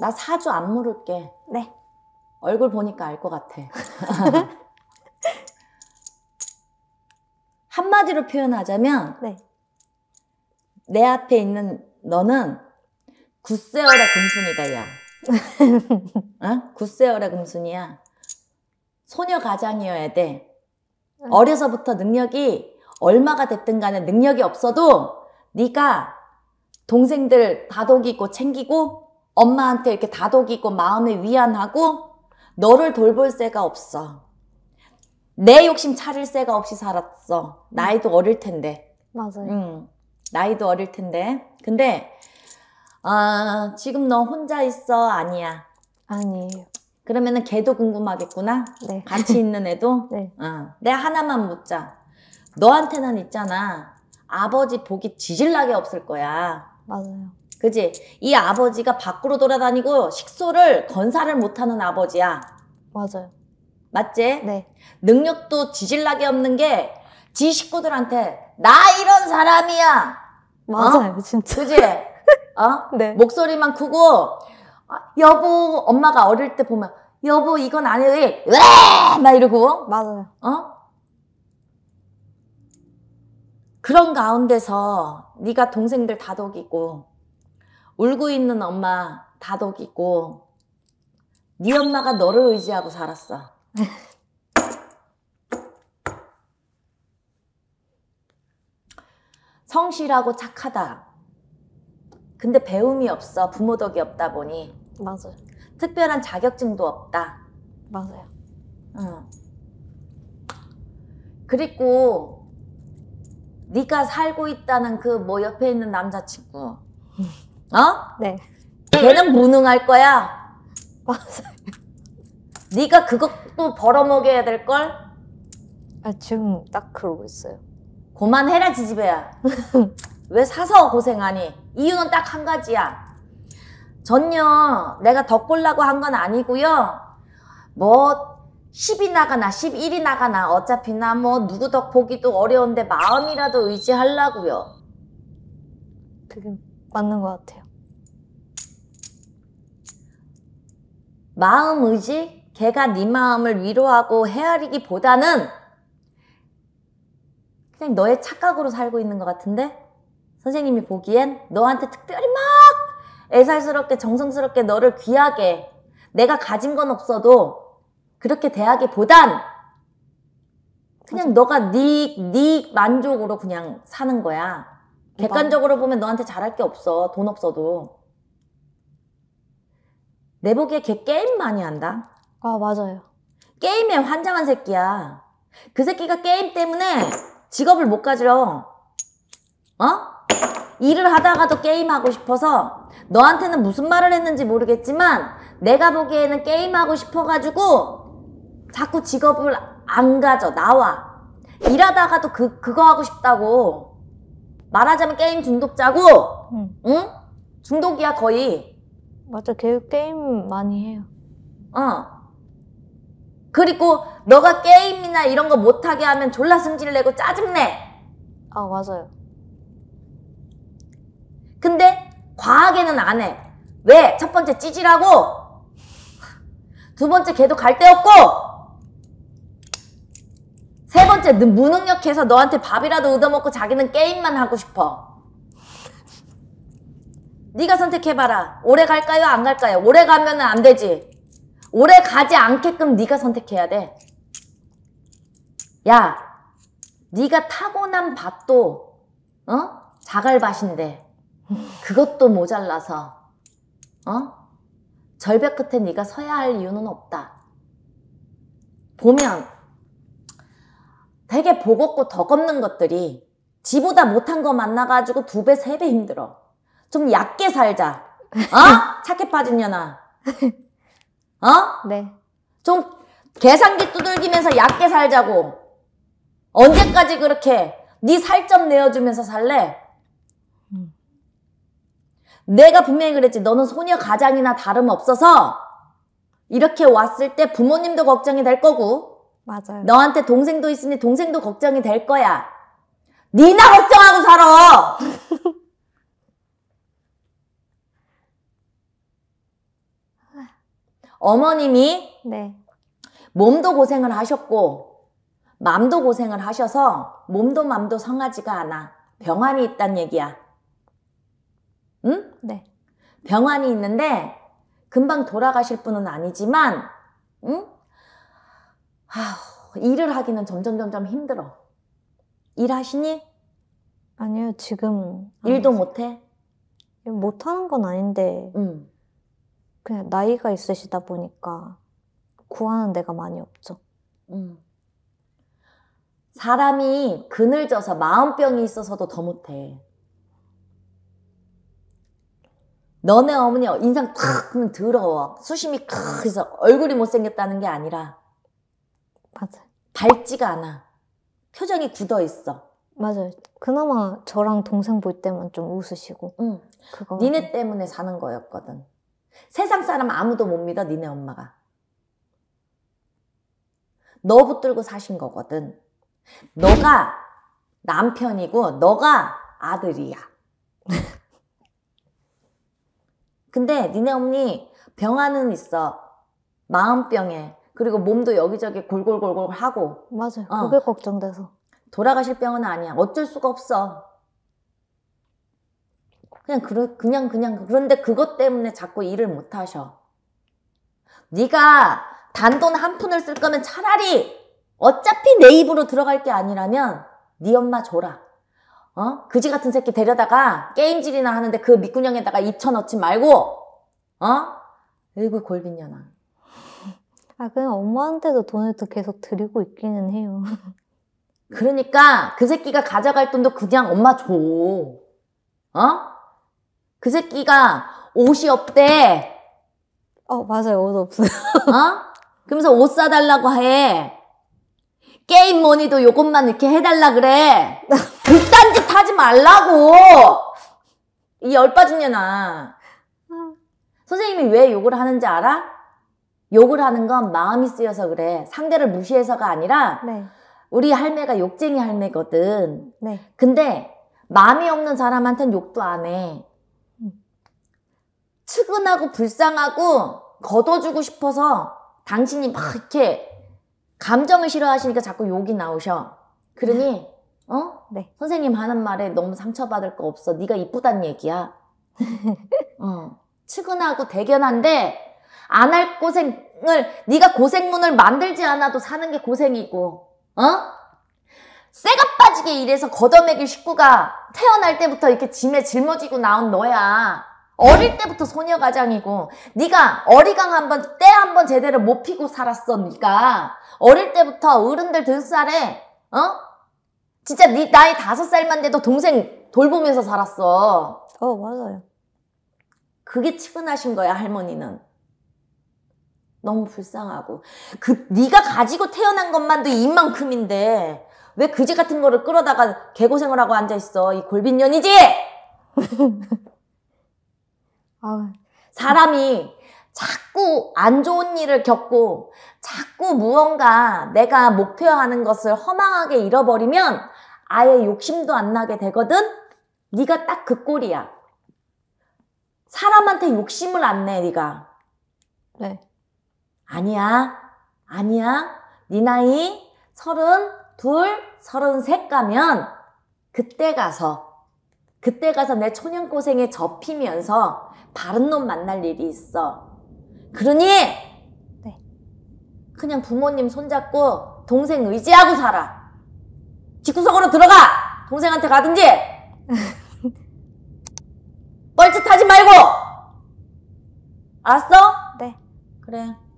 나 사주 안 물을게. 네. 얼굴 보니까 알 것 같아. 한마디로 표현하자면 네. 내 앞에 있는 너는 굳세어라 금순이다 야. 어? 굳세어라 금순이야. 소녀 가장이어야 돼. 어려서부터 능력이 얼마가 됐든 간에 능력이 없어도 네가 동생들 다독이고 챙기고 엄마한테 이렇게 다독이고 마음에 위안하고 너를 돌볼 새가 없어. 내 욕심 차릴 새가 없이 살았어. 나이도 음. 어릴 텐데. 맞아요. 음, 나이도 어릴 텐데. 근데 아, 지금 너 혼자 있어? 아니야. 아니에요. 그러면은 걔도 궁금하겠구나. 네. 같이 있는 애도. 네. 어. 내가 하나만 묻자. 너한테는 있잖아. 아버지 복이 지질나게 없을 거야. 맞아요. 그지? 이 아버지가 밖으로 돌아다니고 식소를 건사를 못하는 아버지야. 맞아요. 맞지? 네. 능력도 지질나게 없는 게 지 식구들한테 나 이런 사람이야. 어? 맞아요, 어? 진짜. 그지? 어? 네. 목소리만 크고 아, 여보 엄마가 어릴 때 보면 여보 이건 안 해도 돼. 막 이러고. 맞아요. 어? 그런 가운데서 네가 동생들 다독이고 울고 있는 엄마 다독이고 네 엄마가 너를 의지하고 살았어. 성실하고 착하다. 근데 배움이 없어. 부모 덕이 없다 보니. 맞아요. 특별한 자격증도 없다. 맞아요. 응. 그리고 네가 살고 있다는 그 뭐 옆에 있는 남자친구. 음. 어? 네. 걔는 무능할 거야. 네가 그것도 벌어먹여야 될 걸. 아, 지금 딱 그러고 있어요. 고만해라 지지배야. 왜 사서 고생하니? 이유는 딱 한 가지야. 전요 내가 덕 보려고 한 건 아니고요. 뭐 10이 나가나 11이 나가나 어차피 나뭐 누구 덕 보기도 어려운데 마음이라도 의지하려고요. 그게 맞는 것 같아요. 마음 의지? 걔가 네 마음을 위로하고 헤아리기보다는 그냥 너의 착각으로 살고 있는 것 같은데 선생님이 보기엔 너한테 특별히 막 애살스럽게 정성스럽게 너를 귀하게 내가 가진 건 없어도 그렇게 대하기보단 그냥 맞아. 너가 네, 네 만족으로 그냥 사는 거야. 객관적으로 보면 너한테 잘할 게 없어. 돈 없어도. 내 보기에 걔 게임 많이 한다. 아, 맞아요. 게임에 환장한 새끼야. 그 새끼가 게임 때문에 직업을 못 가져. 어? 일을 하다가도 게임하고 싶어서 너한테는 무슨 말을 했는지 모르겠지만 내가 보기에는 게임하고 싶어가지고 자꾸 직업을 안 가져. 나와. 일하다가도 그, 그거 하고 싶다고. 말하자면 게임 중독자고 응. 응? 중독이야 거의 맞아 계속 게임 많이 해요 어 그리고 너가 게임이나 이런 거 못하게 하면 졸라 승질 내고 짜증내 아 맞아요 근데 과하게는 안해 왜? 첫 번째 찌질하고 두 번째 걔도 갈 데 없고 번째, 무능력해서 너한테 밥이라도 얻어먹고 자기는 게임만 하고 싶어. 네가 선택해봐라. 오래 갈까요? 안 갈까요? 오래 가면 안 되지. 오래 가지 않게끔 네가 선택해야 돼. 야, 네가 타고난 밥도 어? 자갈밭인데 그것도 모자라서 어? 절벽 끝에 네가 서야 할 이유는 없다. 보면 되게 보겁고 덕없는 것들이 지보다 못한 거 만나가지고 두 배, 세 배 힘들어. 좀 얕게 살자. 어? 착해 빠진 년아. 어? 네. 좀 계산기 두들기면서 얕게 살자고. 언제까지 그렇게 네 살점 내어주면서 살래? 음. 내가 분명히 그랬지. 너는 소녀 가장이나 다름없어서 이렇게 왔을 때 부모님도 걱정이 될 거고 맞아요. 너한테 동생도 있으니 동생도 걱정이 될 거야. 니나 걱정하고 살아! 어머님이 네. 몸도 고생을 하셨고 맘도 고생을 하셔서 몸도 맘도 성하지가 않아. 병환이 있단 얘기야. 응? 네. 병환이 있는데 금방 돌아가실 분은 아니지만 응? 아, 일을 하기는 점점 점점 힘들어. 일하시니? 아니요, 지금 일도 못해? 못하는 건 아닌데, 음. 그냥 나이가 있으시다 보니까 구하는 데가 많이 없죠. 음. 사람이 그늘져서 마음병이 있어서도 더 못해. 너네 어머니 인상 탁 하면 더러워. 수심이 탁 해서 얼굴이 못생겼다는 게 아니라 맞아요. 밝지가 않아. 표정이 굳어 있어. 맞아요. 그나마 저랑 동생 볼 때만 좀 웃으시고. 응. 그거. 니네 때문에 사는 거였거든. 세상 사람 아무도 못 믿어, 니네 엄마가. 너 붙들고 사신 거거든. 너가 남편이고, 너가 아들이야. 근데 니네 언니 병아는 있어. 마음병에. 그리고 몸도 여기저기 골골골골 하고. 맞아요. 어. 그게 걱정돼서. 돌아가실 병은 아니야. 어쩔 수가 없어. 그냥 그러, 그냥 그냥 그런데 그것 때문에 자꾸 일을 못 하셔. 네가 단돈 한 푼을 쓸 거면 차라리 어차피 내 입으로 들어갈 게 아니라면 네 엄마 줘라. 어? 그지 같은 새끼 데려다가 게임질이나 하는데 그미꾸녕에다가 입쳐 넣지 말고 어? 에이구 골빈년아. 아, 그냥 엄마한테도 돈을 또 계속 드리고 있기는 해요. 그러니까 그 새끼가 가져갈 돈도 그냥 엄마 줘. 어? 그 새끼가 옷이 없대. 어, 맞아요. 옷 없어요. 어? 그러면서 옷 사달라고 해. 게임 머니도 요것만 이렇게 해달라 그래. 그딴 짓 하지 말라고! 이 열빠진 년아. 아. 선생님이 왜 욕을 하는지 알아? 욕을 하는 건 마음이 쓰여서 그래. 상대를 무시해서가 아니라 네. 우리 할매가 욕쟁이 할매거든. 네. 근데 마음이 없는 사람한테는 욕도 안 해. 음. 측은하고 불쌍하고 걷어주고 싶어서 당신이 막 이렇게 감정을 싫어하시니까 자꾸 욕이 나오셔. 그러니 네. 어? 네. 선생님 하는 말에 너무 상처받을 거 없어. 네가 이쁘단 얘기야. 어. 측은하고 대견한데 안할 고생을 네가 고생문을 만들지 않아도 사는 게 고생이고 어? 쇠가 빠지게 일해서 걷어매길 식구가 태어날 때부터 이렇게 짐에 짊어지고 나온 너야. 어릴 때부터 소녀가장이고 네가 어리강 한번 때 한 번 제대로 못 피고 살았어 니까 어릴 때부터 어른들 등살에 어? 진짜 네 나이 다섯 살만 돼도 동생 돌보면서 살았어 어 맞아요 그게 치근하신 거야 할머니는 너무 불쌍하고 그 네가 가지고 태어난 것만도 이만큼인데 왜 그지 같은 거를 끌어다가 개고생을 하고 앉아 있어 이 골빈년이지? 사람이 자꾸 안 좋은 일을 겪고 자꾸 무언가 내가 목표하는 것을 허망하게 잃어버리면 아예 욕심도 안 나게 되거든. 네가 딱 그 꼴이야. 사람한테 욕심을 안 내, 네가. 네. 아니야, 아니야. 네 나이 32, 33 가면 그때 가서 그때 가서 내 초년 고생에 접히면서 바른 놈 만날 일이 있어. 그러니 네. 그냥 부모님 손잡고 동생 의지하고 살아. 집구석으로 들어가. 동생한테 가든지. 뻘짓하지 말고. 알았어? 네. 그래.